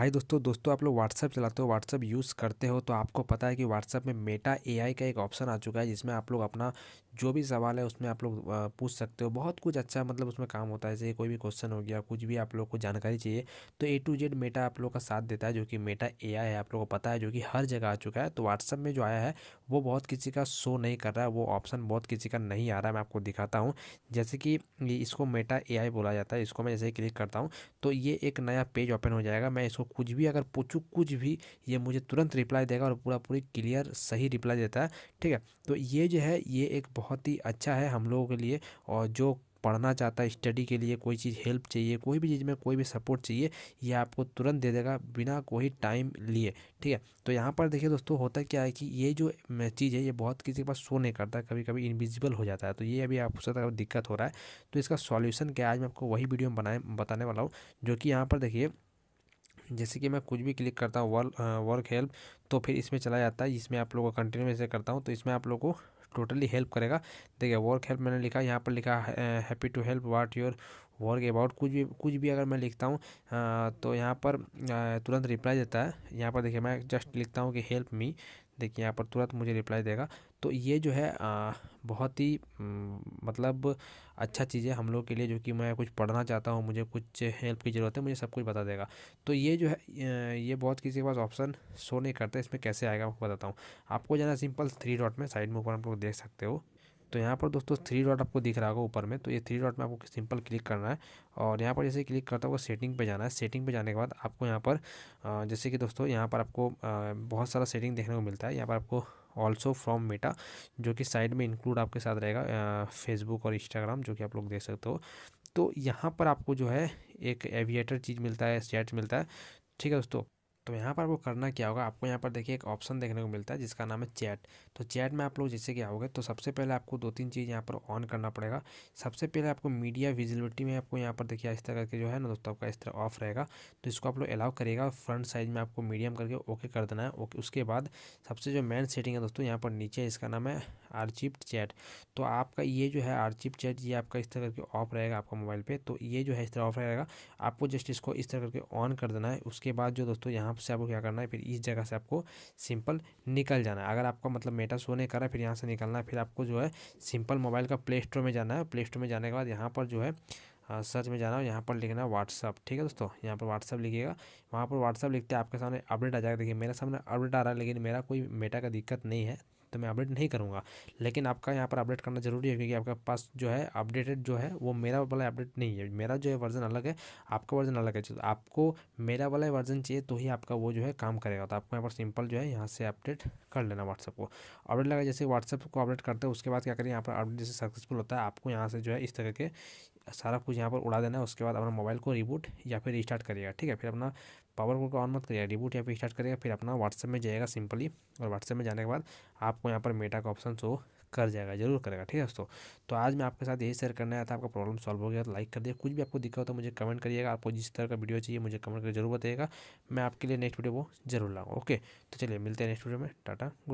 हाय दोस्तों दोस्तों आप लोग व्हाट्सअप चलाते हो व्हाट्सअप यूज़ करते हो तो आपको पता है कि व्हाट्सअप में मेटा एआई का एक ऑप्शन आ चुका है जिसमें आप लोग अपना जो भी सवाल है उसमें आप लोग पूछ सकते हो बहुत कुछ अच्छा मतलब उसमें काम होता है जैसे कोई भी क्वेश्चन हो गया कुछ भी आप लोग को जानकारी चाहिए तो ए टू जेड मेटा आप लोग का साथ देता है जो कि मेटा ए है आप लोग को पता है जो कि हर जगह आ चुका है तो व्हाट्सअप में जो आया है वो बहुत किसी का शो नहीं कर रहा है वो ऑप्शन बहुत किसी का नहीं आ रहा है मैं आपको दिखाता हूँ जैसे कि इसको मेटा ए बोला जाता है इसको मैं जैसे क्लिक करता हूँ तो ये एक नया पेज ओपन हो जाएगा मैं इसको कुछ भी अगर पूछूँ कुछ भी ये मुझे तुरंत रिप्लाई देगा और पूरा पूरी क्लियर सही रिप्लाई देता है ठीक है तो ये जो है ये एक बहुत ही अच्छा है हम लोगों के लिए और जो पढ़ना चाहता है स्टडी के लिए कोई चीज़ हेल्प चाहिए कोई भी चीज़ में कोई भी सपोर्ट चाहिए ये आपको तुरंत दे देगा बिना कोई टाइम लिए ठीक है तो यहाँ पर देखिए दोस्तों होता क्या है कि ये जो चीज़ है ये बहुत किसी के पास शो नहीं करता कभी कभी इनविजिबल हो जाता है तो ये अभी आप सकता दिक्कत हो रहा है तो इसका सॉल्यूशन क्या है आज मैं आपको वही वीडियो में बनाए बताने वाला हूँ जो कि यहाँ पर देखिए जैसे कि मैं कुछ भी क्लिक करता हूँ वर्क वर्क हेल्प तो फिर इसमें चला जाता है जिसमें आप लोग को कंटिन्यू से करता हूँ तो इसमें आप लोग को टोटली हेल्प करेगा देखिए वर्क हेल्प मैंने लिखा यहाँ पर लिखा happy to help what your work about कुछ भी कुछ भी अगर मैं लिखता हूँ तो यहाँ पर तुरंत रिप्लाई देता है यहाँ पर देखिए मैं जस्ट लिखता हूँ कि हेल्प मी देखिए यहाँ पर तुरंत मुझे रिप्लाई देगा तो ये जो है आ, बहुत ही मतलब अच्छा चीज़ है हम लोग के लिए जो कि मैं कुछ पढ़ना चाहता हूँ मुझे कुछ हेल्प की ज़रूरत है मुझे सब कुछ बता देगा तो ये जो है ये बहुत किसी के पास ऑप्शन शो नहीं करता इसमें कैसे आएगा आपको बताता हूँ आपको जाना सिंपल थ्री डॉट में साइड में ऊपर आप लोग देख सकते हो तो यहाँ पर दोस्तों थ्री डॉट आपको दिख रहा होगा ऊपर में तो ये थ्री डॉट में आपको सिंपल क्लिक करना है और यहाँ पर जैसे क्लिक करता है सेटिंग पे जाना है सेटिंग पे जाने के बाद आपको यहाँ पर जैसे कि दोस्तों यहाँ पर आपको बहुत सारा सेटिंग देखने को मिलता है यहाँ पर आपको ऑल्सो फ्रॉम मेटा जो कि साइड में इंक्लूड आपके साथ रहेगा फेसबुक और इंस्टाग्राम जो कि आप लोग देख सकते हो तो यहाँ पर आपको जो है एक एविएटर चीज़ मिलता है चैट मिलता है ठीक है दोस्तों तो यहाँ पर आपको करना क्या होगा आपको यहाँ पर देखिए एक ऑप्शन देखने को मिलता है जिसका नाम है चैट तो चैट में आप लोग जैसे कि आओगे तो सबसे पहले आपको दो तीन चीज़ यहाँ पर ऑन करना पड़ेगा सबसे पहले आपको मीडिया विजिबिलिटी में आपको यहाँ पर देखिए इस तरह करके जो है ना दोस्तों आपका इस तरह ऑफ रहेगा तो इसको आप लोग अलाउ करेगा और फ्रंट साइज में आपको मीडियम करके ओके कर देना है ओके उसके बाद सबसे जो मेन सेटिंग है दोस्तों यहाँ पर नीचे इसका नाम है आरचिप चैट तो आपका ये जो है आर्चिव चैट ये आपका इस तरह करके ऑफ रहेगा आपका मोबाइल पे तो ये जो है इस तरह ऑफ रहेगा आपको जस्ट इसको इस तरह करके ऑन कर देना है उसके बाद जो दोस्तों यहाँ से आपको क्या करना है फिर इस जगह से आपको सिंपल निकल जाना है अगर आपका मतलब मेटा सोने नहीं है फिर यहाँ से निकलना है फिर आपको जो है सिंपल मोबाइल का प्ले स्टोर में जाना है प्ले स्टोर में जाने के बाद यहाँ पर जो है सर्च में जाना है यहाँ पर लिखना है व्हाट्सअप ठीक है दोस्तों यहाँ पर व्हाट्सअप लिखिएगा वहाँ पर व्हाट्सअप लिखते हैं आपके सामने अपडेट आ जाएगा देखिए मेरे सामने अपडेट आ रहा है लेकिन मेरा कोई मेटा का दिक्कत नहीं है तो मैं अपडेट नहीं करूँगा लेकिन आपका यहाँ पर अपडेट करना जरूरी है क्योंकि आपके पास जो है अपडेटेड जो है वो मेरा वाला अपडेट नहीं है मेरा जो है वर्जन अलग है आपका वर्जन अलग है तो आपको मेरा वाला वर्जन चाहिए तो ही आपका वो जो है काम करेगा तो आपको यहाँ पर सिंपल जो है यहाँ से अपडेट कर लेना व्हाट्सअप को अपडेट लगा जैसे व्हाट्सअप को अपडेट करते हैं उसके बाद क्या करें यहाँ पर अपडेट जैसे सक्सेसफुल होता है आपको यहाँ से जो है इस तरह के सारा कुछ यहाँ पर उड़ा देना है उसके बाद अपना मोबाइल को रिबूट या फिर रिस्टार्ट करिएगा ठीक है फिर अपना पावर को ऑन मत करिएगा रिबूट या फिर स्टार्ट करिएगा फिर अपना व्हाट्सएप में जाएगा सिंपली और व्हाट्सएप में जाने के बाद आपको यहाँ पर मेटा का ऑप्शन शो कर जाएगा जरूर करेगा ठीक है दोस्तों तो आज मैं आपके साथ यही शेयर करने आया था आपका प्रॉब्लम सॉल्व हो गया तो लाइक कर दिया कुछ भी आपको दिक्कत हो तो मुझे कमेंट करिएगा आपको जिस तरह का वीडियो चाहिए मुझे कमेंट करके जरूर बताइएगा मैं आपके लिए नेक्स्ट वीडियो वो जरूर लाऊंगा ओके तो चलिए मिलते हैं नेक्स्ट वीडियो में टाटा